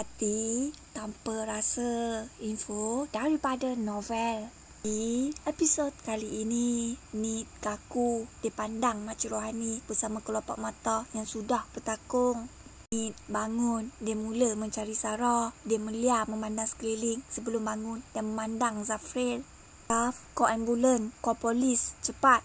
hati tanpa rasa info daripada novel di episod kali ini ni kaku dipandang macam rohani bersama kelopak mata yang sudah bertakung ni bangun dia mula mencari Sarah dia melihat memandang sekeliling sebelum bangun dan memandang Zafril Zaf kau ambulan kau polis cepat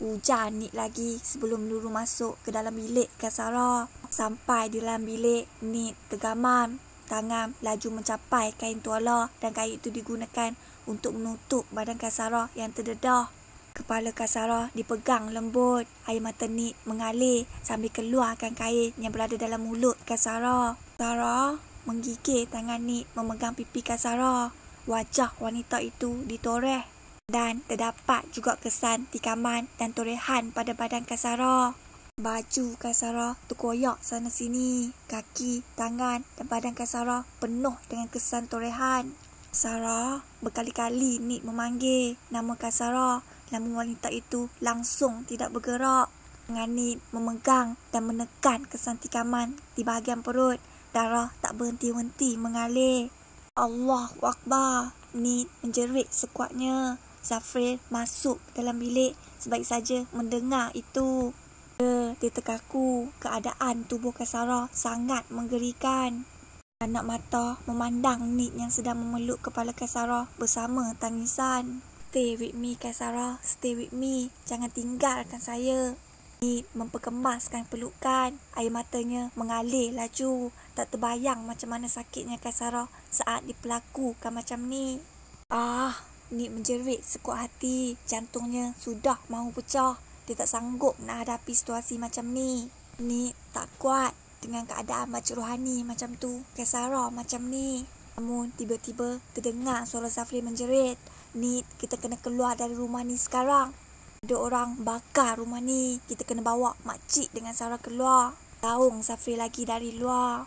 Hujan Nik lagi sebelum Nurul masuk ke dalam bilik Kasara. Sarah. Sampai di dalam bilik ni tergamam tangan laju mencapai kain tuala dan kain itu digunakan untuk menutup badan Kasara yang terdedah. Kepala Kasara dipegang lembut. Air mata Nik mengalir sambil keluarkan kain yang berada dalam mulut Kasara. Kasara menggigil tangan ni memegang pipi Kasara. Wajah wanita itu ditoreh dan terdapat juga kesan tikaman dan torehan pada badan Kasara. Baju Kasara terkoyak sana sini. Kaki, tangan dan badan Kasara penuh dengan kesan torehan. Sarah berkali-kali Nid memanggil nama Kasara. Namun wanita itu langsung tidak bergerak. Dengan Nid memegang dan menekan kesan tikaman di bahagian perut. Darah tak berhenti-henti mengalir. Allah Akbar. Nid menjerit sekuatnya. Zafril masuk dalam bilik sebaik saja mendengar itu. Dia, dia keadaan tubuh Kasara sangat menggerikan. Anak mata memandang Nick yang sedang memeluk kepala Kasara bersama tangisan. Stay with me Kasara, stay with me. Jangan tinggalkan saya. Nick memperkemaskan pelukan. Air matanya mengalir laju. Tak terbayang macam mana sakitnya Kasara saat diperlakukan macam ni. Ah, Nick menjerit sekuat hati. Jantungnya sudah mahu pecah dia tak sanggup nak hadapi situasi macam ni. Ni tak kuat dengan keadaan macam rohani macam tu. Kesara macam ni. Namun tiba-tiba terdengar suara Safri menjerit. Ni kita kena keluar dari rumah ni sekarang. Ada orang bakar rumah ni. Kita kena bawa makcik dengan Sarah keluar. Taung Safri lagi dari luar.